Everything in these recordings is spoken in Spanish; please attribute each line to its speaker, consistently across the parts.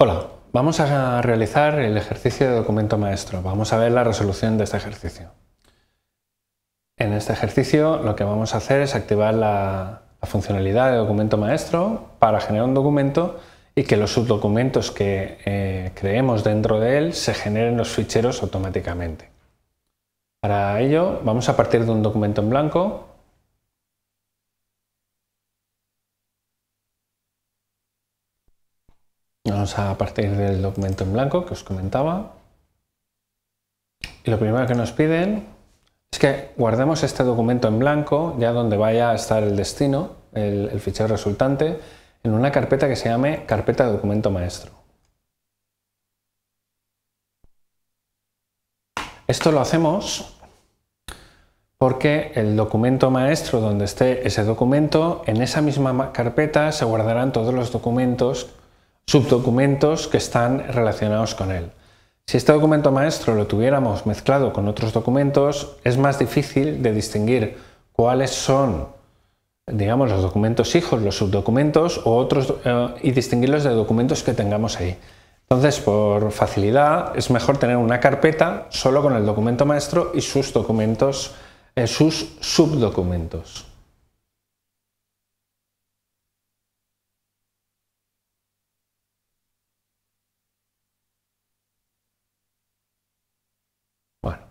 Speaker 1: Hola, vamos a realizar el ejercicio de documento maestro. Vamos a ver la resolución de este ejercicio. En este ejercicio lo que vamos a hacer es activar la, funcionalidad de documento maestro para generar un documento y que los subdocumentos que eh, creemos dentro de él se generen los ficheros automáticamente. Para ello vamos a partir de un documento en blanco a partir del documento en blanco que os comentaba. Y lo primero que nos piden es que guardemos este documento en blanco, ya donde vaya a estar el destino, el, fichero resultante, en una carpeta que se llame carpeta de documento maestro. Esto lo hacemos porque el documento maestro donde esté ese documento, en esa misma carpeta se guardarán todos los documentos subdocumentos que están relacionados con él. Si este documento maestro lo tuviéramos mezclado con otros documentos, es más difícil de distinguir cuáles son, digamos, los documentos hijos, los subdocumentos o otros, eh, y distinguirlos de documentos que tengamos ahí. Entonces, por facilidad, es mejor tener una carpeta solo con el documento maestro y sus documentos, en eh, sus subdocumentos.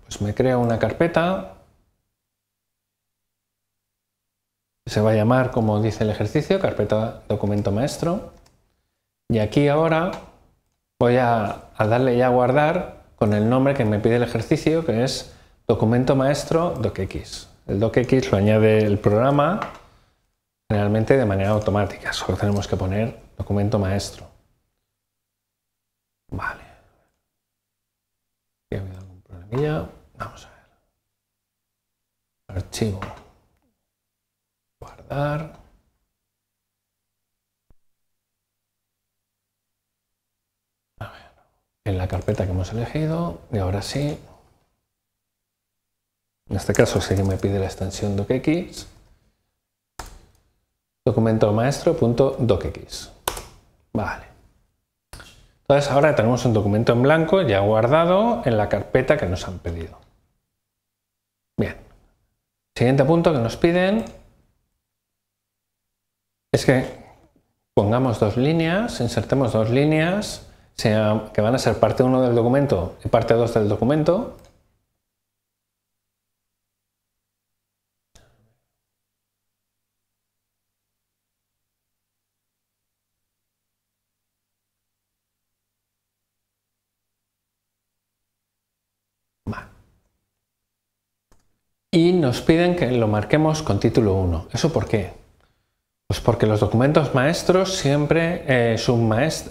Speaker 1: Pues me crea una carpeta se va a llamar, como dice el ejercicio, carpeta documento maestro. Y aquí ahora voy a, a, darle ya a guardar con el nombre que me pide el ejercicio, que es documento maestro docx. El docx lo añade el programa generalmente de manera automática, solo tenemos que poner documento maestro. Vamos a ver. Archivo. Guardar. A ver. En la carpeta que hemos elegido. Y ahora sí. En este caso sé que me pide la extensión docx. Documento maestro.docx. Vale. Entonces ahora tenemos un documento en blanco ya guardado en la carpeta que nos han pedido. Bien. Siguiente punto que nos piden es que pongamos dos líneas, insertemos dos líneas que van a ser parte 1 del documento y parte 2 del documento y nos piden que lo marquemos con título 1. ¿Eso por qué? Pues porque los documentos maestros siempre, eh,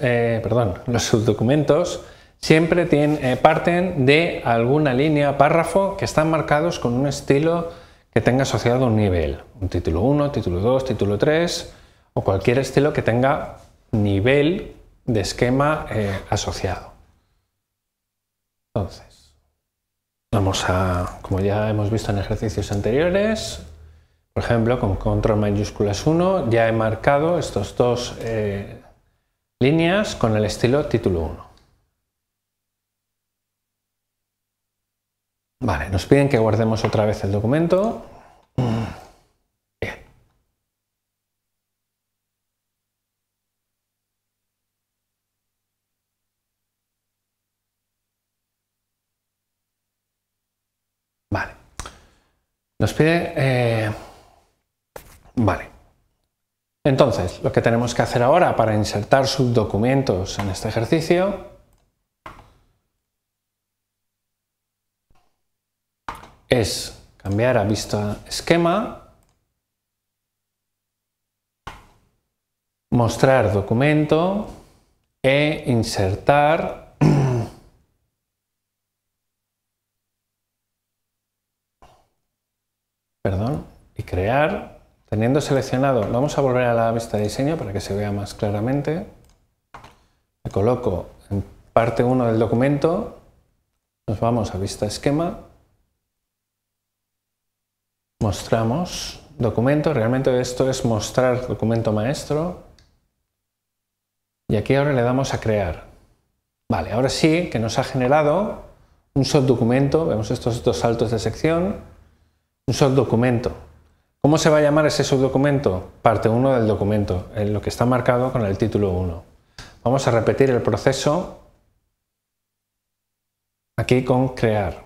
Speaker 1: eh perdón, los subdocumentos siempre eh, parten de alguna línea, párrafo, que están marcados con un estilo que tenga asociado un nivel, un título 1, título 2, título 3 o cualquier estilo que tenga nivel de esquema eh, asociado. Entonces, Vamos a, como ya hemos visto en ejercicios anteriores, por ejemplo, con control mayúsculas 1, ya he marcado estos dos eh, líneas con el estilo título 1. Vale, nos piden que guardemos otra vez el documento, Nos pide... Eh, vale. Entonces, lo que tenemos que hacer ahora para insertar subdocumentos en este ejercicio es cambiar a vista esquema, mostrar documento e insertar crear, teniendo seleccionado, vamos a volver a la vista de diseño para que se vea más claramente. Me coloco en parte 1 del documento, nos vamos a vista esquema, mostramos documento, realmente esto es mostrar documento maestro, y aquí ahora le damos a crear. Vale, ahora sí que nos ha generado un subdocumento, vemos estos dos saltos de sección, un subdocumento ¿Cómo se va a llamar ese subdocumento? Parte 1 del documento, en lo que está marcado con el título 1. Vamos a repetir el proceso aquí con crear.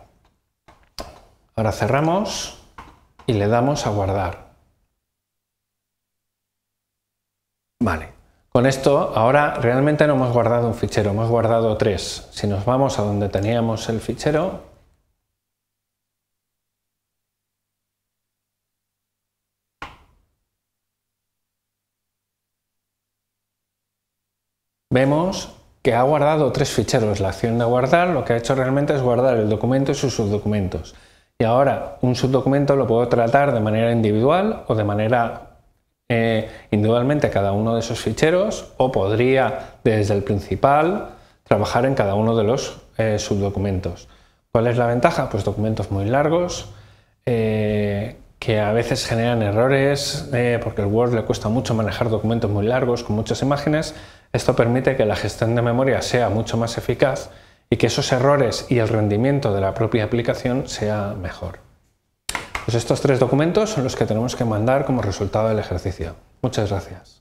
Speaker 1: Ahora cerramos y le damos a guardar. Vale, con esto ahora realmente no hemos guardado un fichero, hemos guardado tres. Si nos vamos a donde teníamos el fichero, vemos que ha guardado tres ficheros. La acción de guardar lo que ha hecho realmente es guardar el documento y sus subdocumentos. Y ahora un subdocumento lo puedo tratar de manera individual o de manera eh, individualmente cada uno de esos ficheros o podría desde el principal trabajar en cada uno de los eh, subdocumentos. ¿Cuál es la ventaja? Pues documentos muy largos, eh, que a veces generan errores eh, porque el Word le cuesta mucho manejar documentos muy largos con muchas imágenes. Esto permite que la gestión de memoria sea mucho más eficaz y que esos errores y el rendimiento de la propia aplicación sea mejor. Pues estos tres documentos son los que tenemos que mandar como resultado del ejercicio. Muchas gracias.